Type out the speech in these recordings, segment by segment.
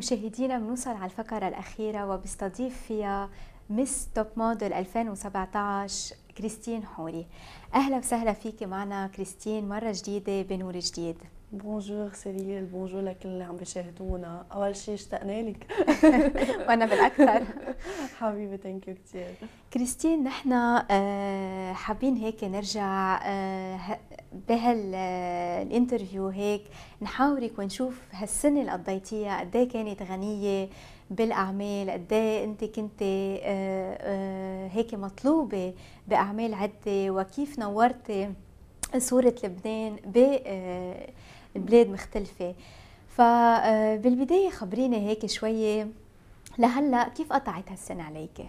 مشاهدينا بنوصل على الفقرة الأخيرة وبستضيف فيها مس توب موديل 2017 كريستين حوري أهلا وسهلا فيكي معنا كريستين مرة جديدة بنور جديد بونجور سيريل بونجور لكل اللي عم بيشاهدونا اول شيء اشتقنا لك وانا بالاكثر حبيبي ثانك يو كثير كريستين نحن حابين هيك نرجع بهالانترفيو هيك نحاورك ونشوف هالسنه اللي قضيتيها قد كانت غنيه بالاعمال قد انت كنت هيك مطلوبه باعمال عده وكيف نورتي صورة لبنان ب البلاد مختلفه فبالبدايه آه، خبرينا هيك شويه لهلا كيف قطعت هالسنه عليك؟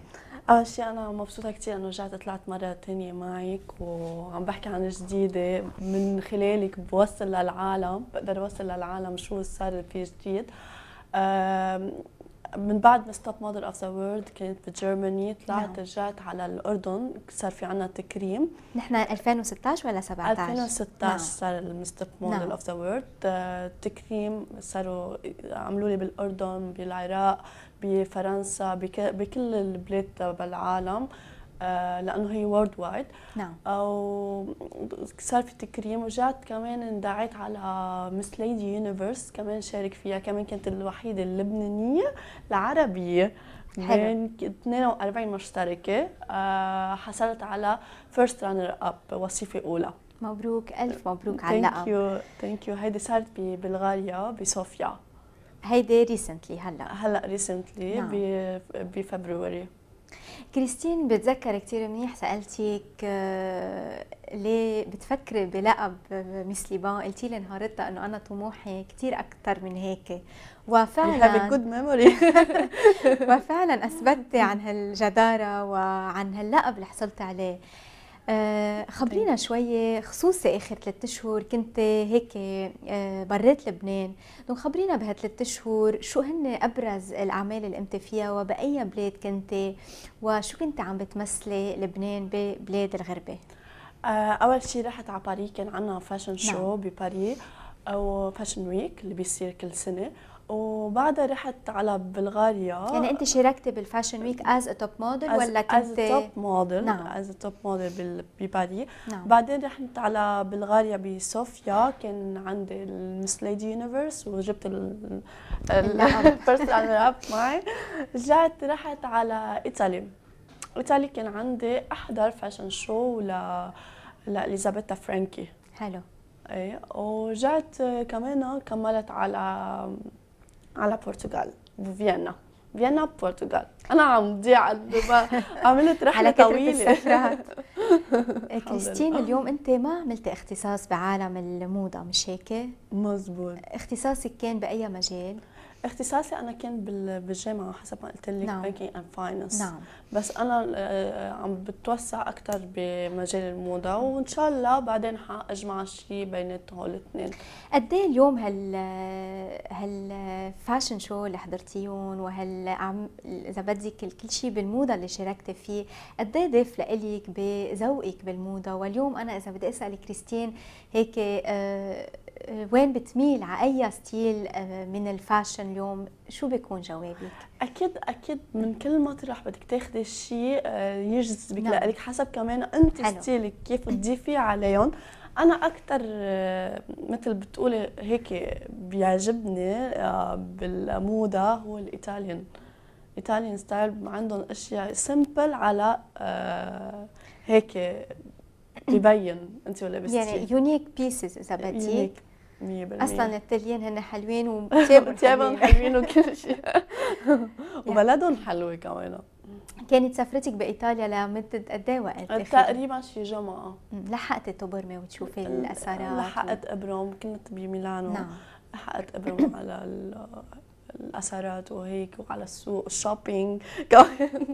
اول شيء انا مبسوطه كثير انه رجعت طلعت مره ثانيه معك وعم بحكي عن جديده من خلالك بوصل للعالم بقدر اوصل للعالم شو صار في جديد من بعد ما ستوب موديل اوف ذا وورلد كانت بجرماني طلعت نعم. رجعت على الاردن صار في عنا تكريم نحن 2016 ولا 17 2016 نعم. صار الستوب موديل اوف ذا وورلد تكريم صاروا عملوا لي بالاردن بالعراق بفرنسا بكل البلاد بالعالم آه آه، لانه هي وورد وايد نعم وصار في تكريم وجات كمان اندعيت على مس ليدي يونيفرس كمان شارك فيها كمان كانت الوحيده اللبنانيه العربيه بين 42 مشتركه آه، حصلت على فيرست رانر اب وصيفه اولى مبروك الف مبروك على اللقب ثانك يو ثانك يو هيدي صارت ببلغاريا بصوفيا هيدي ريسنتلي هلا هلا ريسنتلي نعم. بفبروري كريستين بتذكر كثير منيح سالتك آه، ليه بتفكري بلقب مثلي بان قلتي لي نهارتها انه انا طموحي كثير اكثر من هيك وفعلا جود ميموري وفعلا اثبتي عن هالجداره وعن هاللقب اللي حصلت عليه آه، خبرينا شوية خصوصي آخر ثلاثة شهور كنت هيك آه، بريت برات لبنان دون خبرينا بهالثلاثة شهور شو هن أبرز الأعمال اللي قمت فيها وبأي بلاد كنت وشو كنت عم بتمثلي لبنان ببلاد الغربة آه، أول شيء رحت على باريس كان عندنا فاشن شو نعم. بباريس أو فاشن ويك اللي بيصير كل سنة وبعدها رحت على بلغاريا يعني انت شاركتي بالفاشن ويك از توب موديل ولا كنت از توب موديل نعم از توب موديل بباري نعم. بعدين رحت على بلغاريا بصوفيا كان عندي المس ليدي يونيفرس وجبت البيرسونال راب نعم. معي رجعت رحت على ايطاليا ايطاليا كان عندي احضر فاشن شو ل لاليزابيثا فرانكي حلو ايه ورجعت كمان كملت على على برتغال بفيينا فيينا برتغال انا عم ضيع عملت رحله على طويله إيه، كريستين اليوم انت ما عملت اختصاص بعالم الموضه مش هيك مزبوط اختصاصك كان باي مجال اختصاصي انا كان بالجامعه حسب ما قلت لك نعم. بانكينج اند فاينانس نعم. بس انا آه، آه، عم بتوسع اكثر بمجال الموضه وان شاء الله بعدين حاجمع شيء بين هول الاثنين قد ايه اليوم هال آه، هالفاشن شو اللي حضرتيهم وهال عم اذا بدك كل شيء بالموضه اللي شاركتي فيه قد ايه ضيف لإلك بذوقك بالموضه واليوم انا اذا بدي اسال كريستين هيك وين بتميل على اي ستيل آه، من الفاشن اليوم شو بيكون جوابك اكيد اكيد من كل مطرح بدك تاخذي شيء آه، يجذبك نعم. لك حسب كمان انت حلو. ستيلك كيف تضيفي عليهم انا اكثر آه، مثل بتقولي هيك بيعجبني بالموضه هو الايطاليان ايطاليان ستايل عندهم اشياء سمبل على هيك ببين انت ولا بس يعني يونيك بيسز اذا بدي يونيك 100% اصلا التليين هن حلوين وثيابهم حلوين وكل شيء وبلدهم حلوه كمان كانت سفرتك بايطاليا لمده قد ايه وقت؟ تقريبا شي جمعه لحقت تبرمي وتشوفي الاثارات لحقت ابرم كنت بميلانو نعم لحقت ابرم على الاثارات وهيك وعلى السوق الشوبينج كمان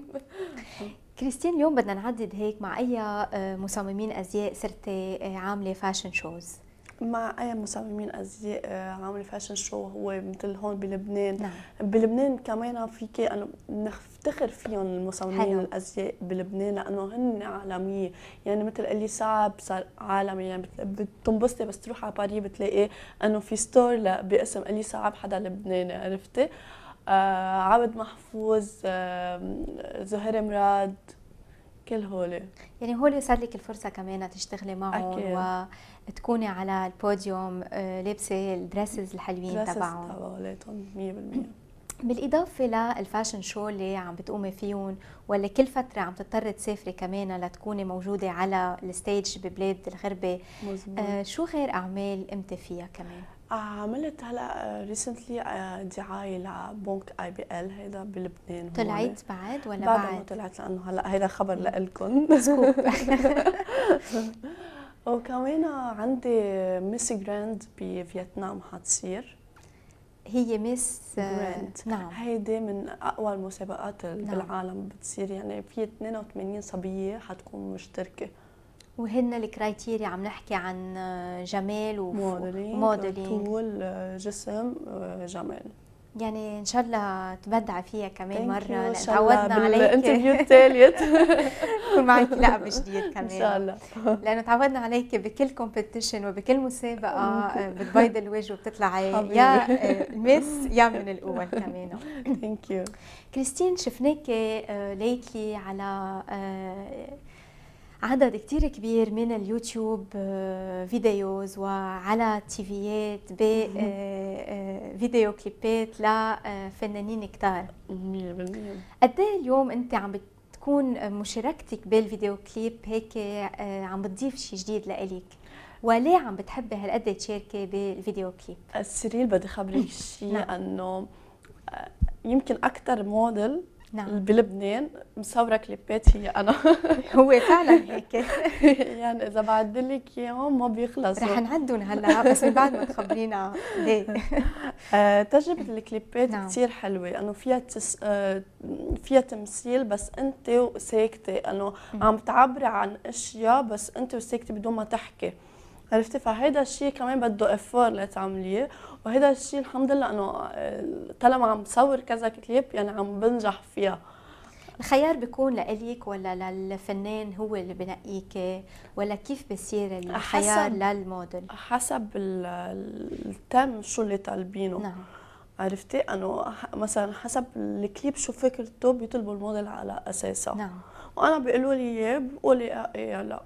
كريستين اليوم بدنا نعدد هيك مع اي آه، مصممين ازياء صرتي آه، عامله فاشن شوز مع اي مصممين ازياء عامل فاشن شو هو مثل هون بلبنان نعم. بلبنان كمان فيك انا نفتخر فيهم المصممين حلو. الازياء بلبنان لانه هن عالميه يعني مثل اللي صعب صار عالمي يعني بتنبسطي بس تروح على باريس بتلاقي انه في ستور باسم اللي صعب حدا لبناني عرفتي آه عبد محفوظ آه زهير مراد كل هول يعني هول صار لك الفرصه كمان تشتغلي معهم أكيد. و تكوني على البوديوم آه، لابسه الدريسز الحلوين تبعهم 100% بالاضافه للفاشن شو اللي عم بتقومي فيهم ولا كل فتره عم تضطري تسافري كمان لتكوني موجوده على الستيج ببلاد الغربه مزبوط. آه شو غير اعمال قمتي فيها كمان عملت هلا ريسنتلي آه، آه، دعايه لبنك اي بي ال هيدا بلبنان طلعت بعد ولا بعد؟ بعد ما طلعت لانه هلا هيدا خبر لكم وكمان عندي ميس جراند بفيتنام حتصير هي ميس جراند نعم هيدي من اقوى المسابقات نعم. بالعالم بتصير يعني في 82 صبيه حتكون مشتركه وهن الكرايتيريا عم نحكي عن جمال وموديلينج طول آه، جسم آه، جمال يعني ان شاء الله تبدع فيها كمان مره تعودنا عليك بالانترفيو الثالث معك لا جديد كمان ان شاء الله لانه تعودنا عليك بكل كومبيتيشن وبكل مسابقه آه، بتبيض الوجه وبتطلعي يا آه، المس يا من الاول كمان ثانك يو كريستين شفناك آه، ليكي على عدد كتير كبير من اليوتيوب آه، فيديوز وعلى تيفيات بفيديو آه، آه، كليبات لفنانين كتار 100% قد إيه اليوم انت عم بتكون مشاركتك بالفيديو كليب هيك عم بتضيف شيء جديد لإلك وليه عم بتحبي هالقد إيه تشاركي بالفيديو كليب؟ سيريل بدي خبرك شيء نعم. انه يمكن اكثر موديل نعم. بلبنان مصوره كليبات هي انا هو فعلا هيك يعني اذا بعد لك اياهم ما بيخلصوا رح نعدهم هلا بس من بعد ما تخبرينا ليه آه، تجربه الكليبات نعم. كثير حلوه انه فيها تس... آه، فيها تمثيل بس انت وساكته انه عم تعبري عن اشياء بس انت وساكته بدون ما تحكي عرفتي فهيدا الشيء كمان بده افور لتعمليه وهيدا الشيء الحمد لله انه آه، طالما عم صور كذا كليب يعني عم بنجح فيها الخيار بيكون لإلك ولا للفنان هو اللي بنقيك ولا كيف بصير الخيار للموديل؟ حسب التم شو اللي طالبينه نعم عرفتي انه مثلا حسب الكليب شو فكرته بيطلبوا الموديل على اساسه نعم وانا بيقولوا لي اياه بقول آه، ايه لا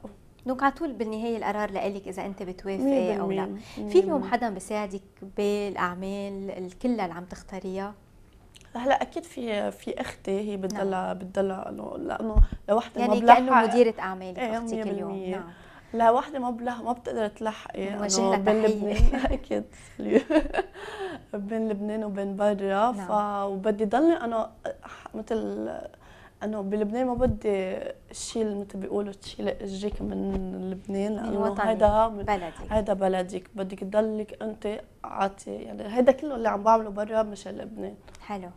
دونك على طول بالنهايه القرار لك اذا انت بتوافقي او لا في اليوم حدا بيساعدك بالاعمال كلها اللي عم تختاريها هلا اكيد في في اختي هي بتضلها نعم. بتضلها لانه لوحدها يعني يعني كانه مديره اعمالك ايه اختك اليوم نعم لوحدة ما ما بتقدر تلحقي انه بين لبنان اكيد بين لبنان وبين برا نعم. ف وبدي ضلني انا مثل انه بلبنان ما بدي شيل مثل بيقولوا تشيل اجيك من لبنان لانه هيدا بلدك هيدا بلدك بدك تضلك انت عاطي يعني هيدا كله اللي عم بعمله برا مش لبنان حلو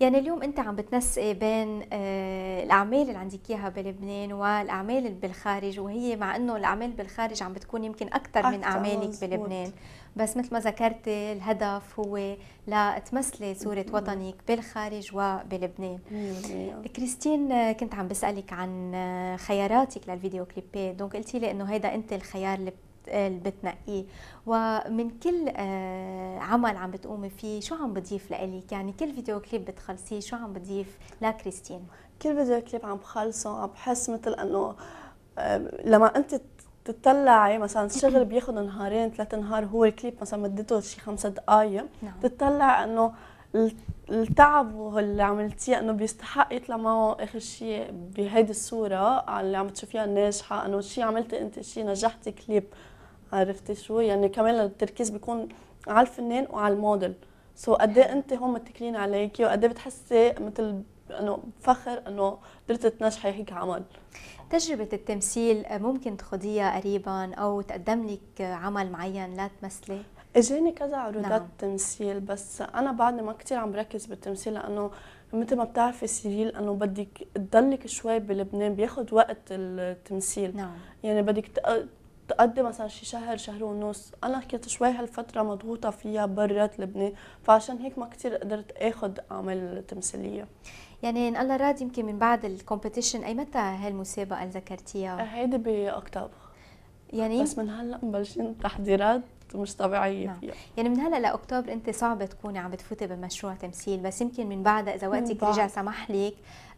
يعني اليوم انت عم بتنسقي بين آه، الاعمال اللي عندك اياها بلبنان والاعمال بالخارج وهي مع انه الاعمال بالخارج عم بتكون يمكن اكثر من اعمالك بلبنان بس مثل ما ذكرتي الهدف هو لتمثلي صورة وطنك بالخارج وبلبنان كريستين كنت عم بسألك عن خياراتك للفيديو كليبات دونك قلتي لي انه هيدا انت الخيار اللي اللي بتنقيه ومن كل آه، عمل عم بتقومي فيه شو عم بضيف لإلك يعني كل فيديو كليب بتخلصيه شو عم بضيف لكريستين كل فيديو كليب عم بخلصه عم بحس مثل انه آه، لما انت تطلعي مثلا الشغل بياخذ نهارين ثلاث نهار هو الكليب مثلا مدته شي خمسة دقائق نعم. تطلع انه التعب اللي عملتيه انه بيستحق يطلع معه اخر شيء بهيدي الصوره اللي عم تشوفيها ناجحه انه شيء عملتي انت شيء نجحتي كليب عرفتي شو يعني كمان التركيز بيكون على الفنان وعلى الموديل سو so قد ايه انت هم متكلين عليكي وقد ايه بتحسي مثل انه فخر انه قدرت تنجحي هيك عمل تجربة التمثيل آه، ممكن تخديها قريبا أو تقدم لك آه، عمل معين لا تمثلي؟ اجاني كذا عروضات نعم. تمثيل بس انا بعد ما كثير عم بركز بالتمثيل لانه مثل ما بتعرفي سيريل انه بدك تضلك شوي بلبنان بياخذ وقت التمثيل نعم. يعني بدك تقضي مثلا شي شهر شهر ونص انا كنت شوي هالفتره مضغوطه فيها برات لبنان فعشان هيك ما كثير قدرت اخذ اعمال تمثيليه يعني ان الله راد يمكن من بعد الكومبيتيشن اي متى هالمسابقه اللي ذكرتيها؟ هيدي باكتوبر يعني بس من هلا مبلشين تحضيرات مش طبيعيه نعم. فيها يعني من هلا لاكتوبر انت صعبه تكوني عم بتفوتي بمشروع تمثيل بس يمكن من بعدها اذا وقتك رجع سمح لك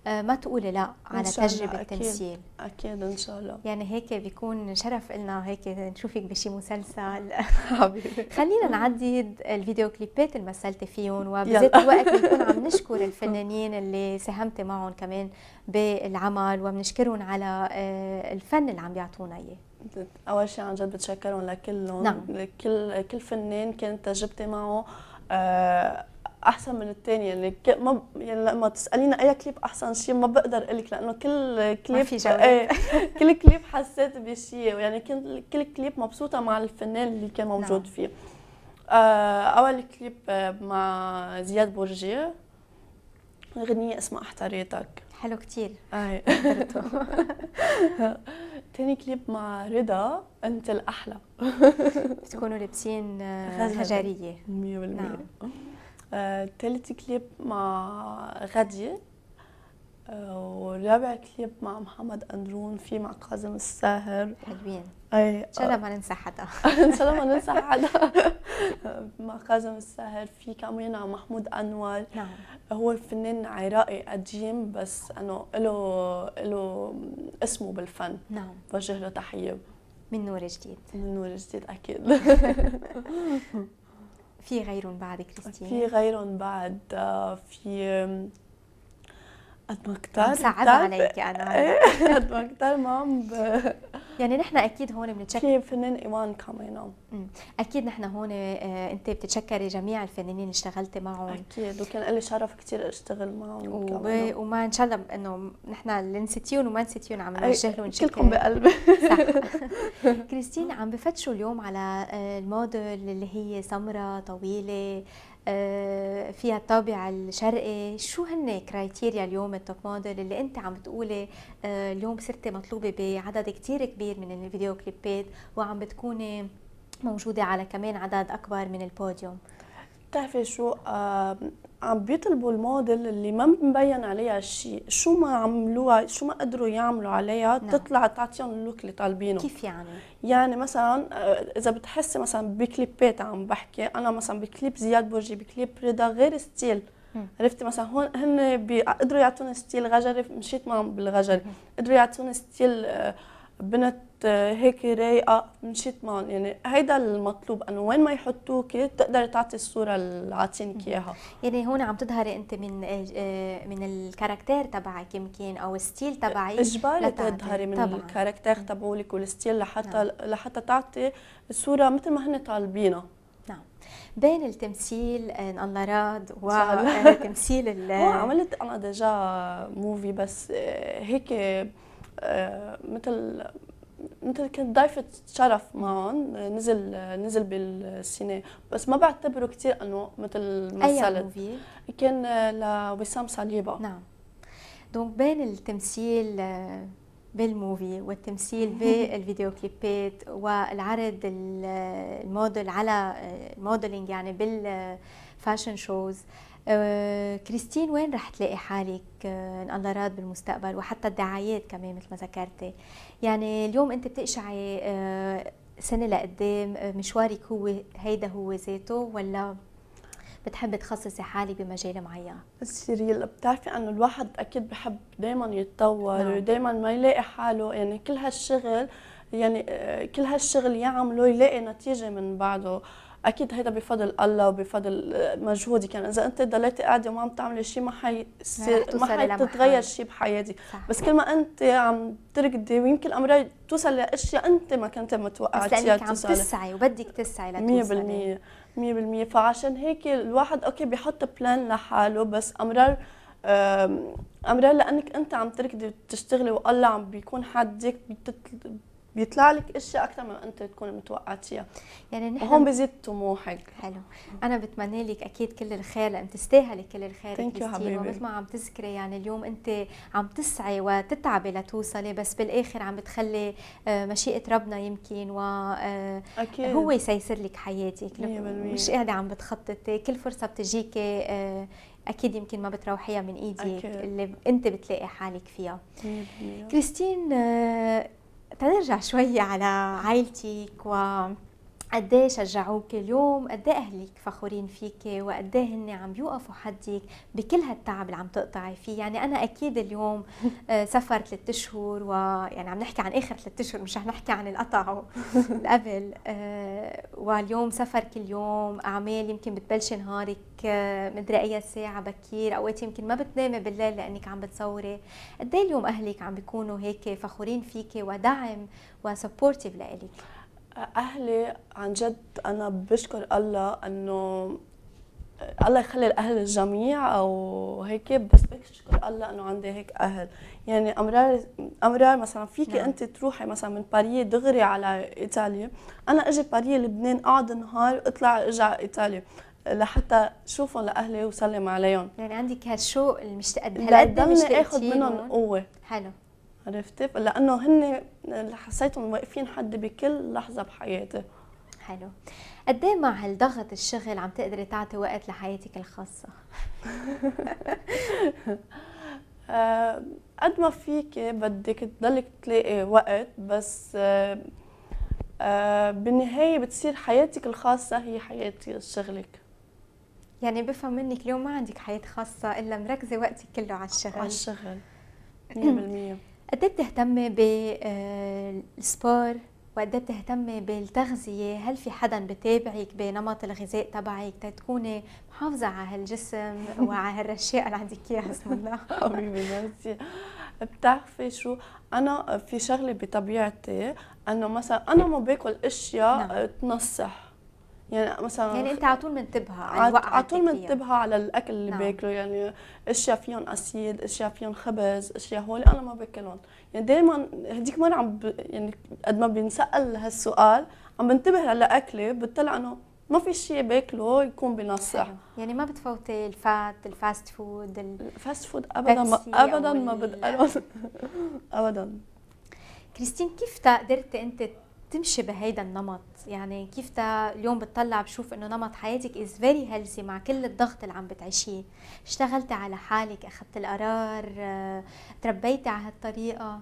آه، ما تقولي لا على تجربه التمثيل أكيد. ان شاء الله يعني هيك بيكون شرف لنا هيك نشوفك بشي مسلسل نعم. خلينا نعم. نعدد الفيديو كليبات اللي مثلتي فيهم وبذات الوقت بنكون عم نشكر الفنانين اللي ساهمتي معهم كمان بالعمل وبنشكرهم على آه، الفن اللي عم بيعطونا اياه اول شيء عن جد بتشكرهم لكلهم نعم. لكل كل فنان كانت تجربتي معه آه، احسن من الثاني يعني ما يعني لما تسالينا اي كليب احسن شيء ما بقدر اقول لك لانه كل كليب في ايه كل كليب حسيت بشيء يعني كل كل كليب مبسوطه مع الفنان اللي كان موجود نعم. فيه آه، اول كليب آه، مع زياد بورجيه غنية اسمها احتريتك حلو كتير اي تاني كليب مع رضا انت الاحلى بتكونوا لابسين آه، هجريه 100% نعم. آه، تالت كليب مع غادية ورابع كليب مع محمد اندرون في مع كاظم الساهر حلوين اي ان شاء الله ما ننسى حدا ان شاء الله ما ننسى حدا مع كاظم الساهر في كمان محمود انور نعم هو فنان عراقي قديم بس انه له له اسمه بالفن نعم بوجه له تحيه من نور جديد من نور جديد اكيد في غيرهم بعد كريستيان في غيرهم بعد آه، في قد ما كثر صعب عليك انا إيه، قد ما كثر ما عم يعني نحن اكيد هون بنتشكر في فنان ايمان كمان اكيد نحن هون آه، انت بتتشكري جميع الفنانين اشتغلتي معهم اكيد وكان لي شرف كثير اشتغل معهم وب... وما ان شاء الله انه نحن اللي نسيتيون وما نسيتيون عم نوجه لهم شكر كلكم بقلبي كريستين عم بفتشوا اليوم على آه، الموديل اللي هي سمراء طويله آه، فيها الطابع الشرقي شو هن كرايتيريا اليوم التوب موديل اللي انت عم تقولي آه، اليوم صرتي مطلوبه بعدد كتير كبير من الفيديو كليبات وعم بتكوني موجوده على كمان عدد اكبر من البوديوم بتعرفي شو عم بيطلبوا الموديل اللي ما مبين عليها شيء شو ما عملوها شو ما قدروا يعملوا عليها نعم. تطلع تعطيهم اللوك اللي طالبينه كيف يعني يعني مثلا آه، اذا بتحسي مثلا بكليبات عم بحكي انا مثلا بكليب زياد برجي بكليب رضا غير ستيل عرفتي مثلا هون هن قدروا يعطوني ستيل غجري مشيت معهم بالغجري قدروا يعطوني ستيل آه، بنت هيك رايقه مشيت معهم يعني هيدا المطلوب انه وين ما يحطوك تقدر تعطي الصوره اللي عاطينك اياها يعني هون عم تظهري انت من آه، من الكاركتير تبعك يمكن او الستيل تبعك اجباري تظهري من طبعا. الكاركتير تبعولك والستيل لحتى نعم. لحتى تعطي الصوره مثل ما هن طالبينها نعم بين التمثيل آه، ان الله راد وتمثيل آه، ال عملت انا ديجا موفي بس هيك مثل انت كنت ضيفه شرف معهم نزل نزل بالسينما بس ما بعتبره كثير انه مثل مثلت كان لوسام صليبه نعم دونك بين التمثيل آه، بالموفي والتمثيل بالفيديو كليبات والعرض آه، الموديل على آه، الموديلينج يعني بالفاشن شوز آه، كريستين وين رح تلاقي حالك آه، ان الله راد بالمستقبل وحتى الدعايات كمان مثل ما ذكرتي يعني اليوم انت بتقشعي آه، سنه لقدام مشوارك هو هيدا هو ذاته ولا بتحبي تخصصي حالي بمجال معين سيريل بتعرفي انه الواحد اكيد بحب دائما يتطور نعم. ودائما ما يلاقي حاله يعني كل هالشغل يعني كل هالشغل يعمله يلاقي نتيجه من بعده اكيد هيدا بفضل الله وبفضل آه، مجهودي كان اذا انت ضليتي قاعده وما عم تعملي شيء ما حي ما حيتتغير شيء بحياتي بس كل ما انت عم تركضي ويمكن الامراض توصل لاشياء انت ما كنت متوقعه بس لانك عم تسعي وبدك تسعي لتوصلي 100% 100% فعشان هيك الواحد اوكي بيحط بلان لحاله بس امرار امرار لانك انت عم تركضي وتشتغلي والله عم بيكون حدك بيطلع لك اشياء اكثر من انت تكون متوقعتيها يعني نحن وهون بزيد طموحك حلو انا بتمنى لك اكيد كل الخير لان تستاهلي كل الخير ثانك يو حبيبي ومثل ما عم تذكري يعني اليوم انت عم تسعي وتتعبي لتوصلي بس بالاخر عم بتخلي آه، مشيئه ربنا يمكن و آه، أكيد. هو يسيسر لك حياتك مش قاعده عم بتخططي كل فرصه بتجيك آه، اكيد يمكن ما بتروحيها من ايدك أكيد. اللي انت بتلاقي حالك فيها كريستين تنرجع شوي على عائلتك و قد شجعوك اليوم قد اهلك فخورين فيك وقد هن عم يوقفوا حدك بكل هالتعب اللي عم تقطعي فيه يعني انا اكيد اليوم آه، سفر ثلاث اشهر ويعني عم نحكي عن اخر ثلاث اشهر مش رح نحكي عن القطع قبل آه، واليوم سفر كل يوم اعمال يمكن بتبلشي نهارك آه، مدري اي ساعه بكير اوقات يمكن ما بتنامي بالليل لانك عم بتصوري قد اليوم اهلك عم بيكونوا هيك فخورين فيك ودعم وسبورتيف لإلك اهلي عن جد انا بشكر الله انه الله يخلي الاهل الجميع او هيك بس بشكر الله انه عندي هيك اهل يعني امرار امرار مثلا فيكي نعم. انت تروحي مثلا من باريس دغري على ايطاليا انا اجي باريس لبنان اقعد نهار اطلع ارجع ايطاليا لحتى شوفهم لاهلي وسلم عليهم يعني عندك هالشوق المشتاق هالقد مشتاق اخذ منهم قوه حلو عرفتي لانه هن اللي حسيتهم واقفين حد بكل لحظه بحياتي حلو قد إيه مع الضغط الشغل عم تقدري تعطي وقت لحياتك الخاصه آه، قد ما فيك بدك تضلك تلاقي وقت بس آه، آه، بالنهايه بتصير حياتك الخاصه هي حياتي شغلك يعني بفهم منك اليوم ما عندك حياه خاصه الا مركزه وقتك كله على الشغل على الشغل 100% قد إيه بتهتمي بالسبور آه، وقد إيه بتهتمي بالتغذية هل في حدا بتابعك بنمط الغذاء تبعك تتكوني محافظة على هالجسم وعلى هالرشاقة اللي عندك إياها بسم الله حبيبي ميرسي بتعرفي شو أنا في شغلة بطبيعتي أنه مثلا أنا ما باكل أشياء نعم. تنصح يعني مثلا يعني انت على طول منتبهه على طول منتبهه على الاكل اللي نعم. باكله يعني اشياء فيهم اسيد اشياء فيهم خبز اشياء هول انا ما باكلهم يعني دائما هديك مره عم ب... يعني قد ما بينسأل هالسؤال عم بنتبه على اكلي بتطلع انه ما في شيء باكله يكون بنصح يعني ما بتفوتي الفات الفاست فود الفاست فود ابدا ما ابدا ما بدقلهم ابدا كريستين كيف قدرتي انت تمشي بهيدا النمط يعني كيف تا اليوم بتطلع بشوف انه نمط حياتك از فيري هيلثي مع كل الضغط اللي عم بتعيشيه اشتغلتي على حالك اخذت القرار آه، تربيتي على هالطريقه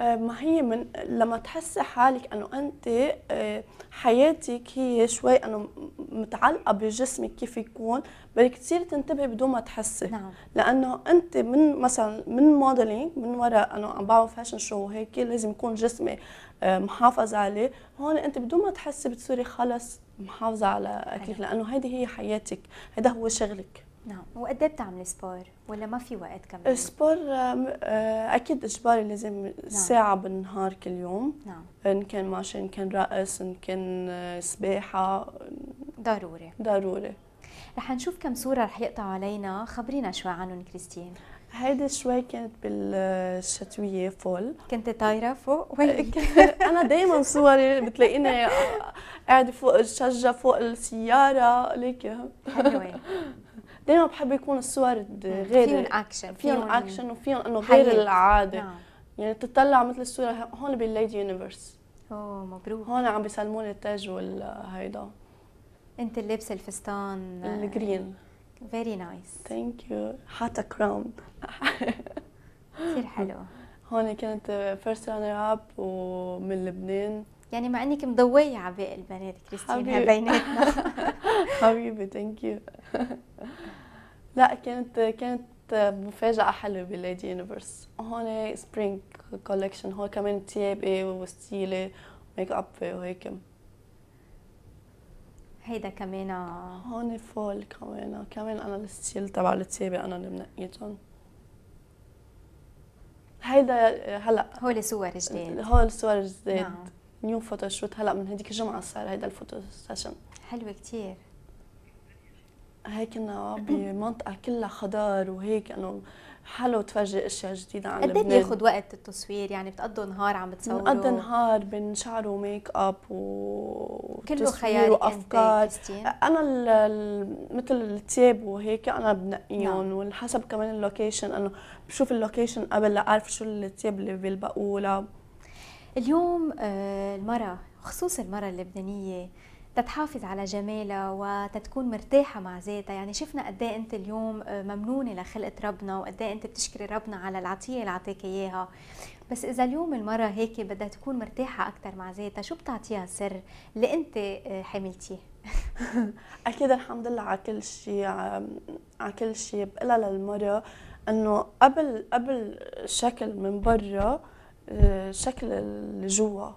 آه، ما هي من لما تحسي حالك انه انت آه، حياتك هي شوي انه متعلقه بجسمك كيف يكون بدك كثير تنتبهي بدون ما تحسي نعم. لانه انت من مثلا من موديلينج من وراء انه عم بعمل فاشن شو وهيك لازم يكون جسمي آه، محافظ عليه هون انت بدون ما تحسي بتصيري خلص محافظه على اكلك لانه هيدي هي حياتك هذا هو شغلك نعم وقد إيه بتعملي سبور ولا ما في وقت كمان؟ سبور آه، اكيد اجباري لازم نعم. ساعة بالنهار كل يوم نعم ان كان ماشي ان كان رقص ان كان آه، سباحة ضروري ضروري رح نشوف كم صورة رح يقطعوا علينا خبرينا شوي عنهم كريستين هيدي شوي كانت بالشتوية فول كنت طايرة فوق آه، وين؟ أنا دايما صوري بتلاقيني قاعدة فوق الشجة فوق السيارة ليك حلوة دائما بحب يكون الصور غير فيهم اكشن فيهم اكشن وفيهم انه غير العاده نعم. يعني تطلع مثل الصوره هون بالليدي يونيفرس اوه مبروك هون عم بيسلموني التاج والهيدا انت اللي لابسه الفستان الجرين فيري نايس ثانك يو حاطه كراون كثير حلو هون كانت فيرست رانر اب ومن لبنان يعني مع انك مضويه على باقي البنات كريستينا بيناتنا حبيبي ثانك يو لا كانت كانت مفاجأة حلوة بالليدي يونيفرس هون سبرينج كولكشن هو كمان تيابي وستيلي ميك اب وهيك هيدا كمان آه. هون فول كمان آه. كمان انا الستيل تبع التيابي انا اللي منقيتهم هيدا آه، هلا هو صور جداد هو الصور جداد نعم. نيو فوتوشوت هلا من هديك الجمعه صار هيدا الفوتو سيشن حلوه كتير هيك كنا بمنطقه كلها خضار وهيك انه حلو تفرجي اشياء جديده عن قد ايه بياخذ وقت التصوير يعني بتقضوا نهار عم بتصوروا بنقضي نهار بنشعر وميك اب و كله خيال وافكار انا ال... مثل التياب وهيك انا بنقيهم نعم. وحسب كمان اللوكيشن انه بشوف اللوكيشن قبل لاعرف شو التياب اللي بيلبقوها اليوم آه، المراه خصوصا المراه اللبنانيه تتحافظ على جمالها وتتكون مرتاحة مع ذاتها يعني شفنا قد ايه انت اليوم آه، ممنونة لخلقة ربنا وقد ايه انت بتشكري ربنا على العطية اللي عطاك اياها بس اذا اليوم المرة هيك بدها تكون مرتاحة اكثر مع ذاتها شو بتعطيها سر اللي انت آه، حملتيه اكيد الحمد لله على كل شيء آه، على كل شيء بقلها للمرة انه قبل قبل شكل من برا شكل اللي جوا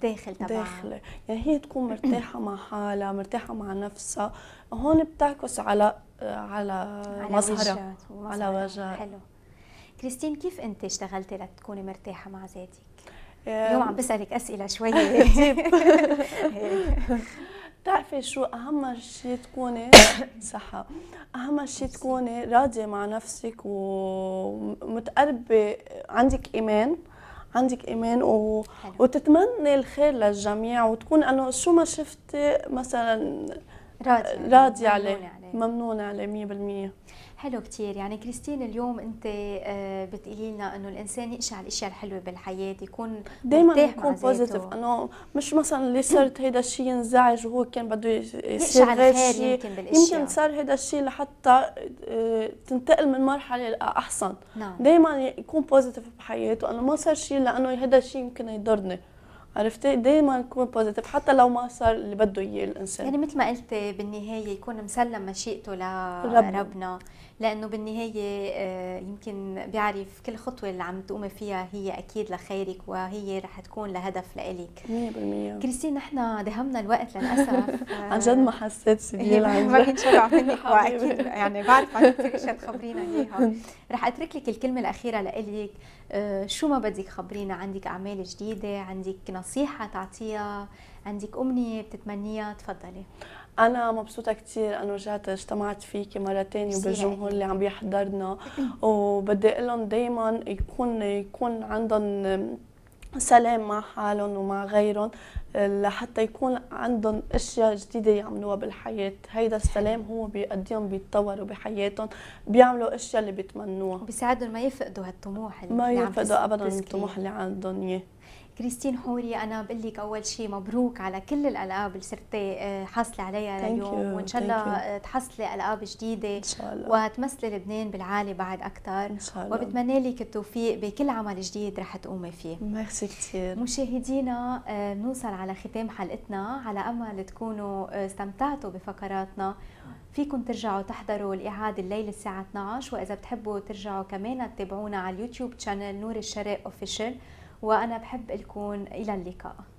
داخل تبعها داخله يعني هي تكون مرتاحه مع حالها مرتاحه مع نفسها هون بتعكس على على مظهرها على وجهها حلو كريستين كيف انت اشتغلتي لتكوني مرتاحه مع ذاتك آه، اليوم عم بسالك اسئله شويه طيب. بتعرفي شو اهم شيء تكوني صحة اهم شيء تكوني راضيه مع نفسك ومتقربه عندك ايمان عندك ايمان و... وتتمنى الخير للجميع وتكون انه شو ما شفتي مثلا راضيه راضي عليه ممنون عليه 100% حلو كتير يعني كريستين اليوم انت آه، بتقولي لنا انه الانسان يقشع الاشياء الحلوه بالحياه يكون دائما يكون بوزيتيف انه مش مثلا اللي صرت هيدا الشيء ينزعج وهو كان بده يصير غير شيء يمكن بالاشياء يمكن صار هيدا الشيء لحتى آه، تنتقل من مرحله لاحسن نعم. دائما يكون بوزيتيف بحياته انه ما صار شيء لانه هيدا الشيء يمكن يضرني عرفتي دائما يكون بوزيتيف حتى لو ما صار اللي بده اياه الانسان يعني مثل ما قلت بالنهايه يكون مسلم مشيئته لربنا رب. لانه بالنهايه آه، يمكن بيعرف كل خطوه اللي عم تقومي فيها هي اكيد لخيرك وهي رح تكون لهدف لإلك 100% كريستين نحن دهمنا الوقت للاسف آه، عن جد ما حسيت سبيل إيه، عن ما كنت شبع منك واكيد يعني بعرف عن كثير اشياء تخبرينا اياها رح اترك لك الكلمه الاخيره لإلك آه، شو ما بدك خبرينا عندك اعمال جديده عندك نصيحه تعطيها عندك أمنية بتتمنيها تفضلي أنا مبسوطة كثير أنه رجعت اجتمعت فيكي مرة ثانية وبالجمهور يعني. اللي عم يحضرنا وبدي أقول لهم دايما يكون يكون عندهم سلام مع حالهم ومع غيرهم لحتى يكون عندهم اشياء جديده يعملوها بالحياه، هيدا السلام هو بيقديهم بيتطوروا بحياتهم، بيعملوا اشياء اللي بيتمنوها بيساعدهم ما يفقدوا هالطموح اللي ما يفقدوا ابدا الطموح اللي عندهم اياه كريستين حوري انا بقول لك اول شيء مبروك على كل الالقاب اللي صرتي آه، حاصله عليها اليوم وان شاء الله آه، تحصلي القاب جديده ان شاء الله وتمثلي لبنان بالعالي بعد اكثر ان شاء الله وبتمنى لك التوفيق بكل عمل جديد رح تقومي فيه ميرسي كثير مشاهدينا آه، بنوصل على ختام حلقتنا على امل تكونوا استمتعتوا بفقراتنا فيكم ترجعوا تحضروا الإعادة الليلة الساعة 12 وإذا بتحبوا ترجعوا كمان تتابعونا على اليوتيوب تشانل نور الشرق أوفيشال وأنا بحب لكم إلى اللقاء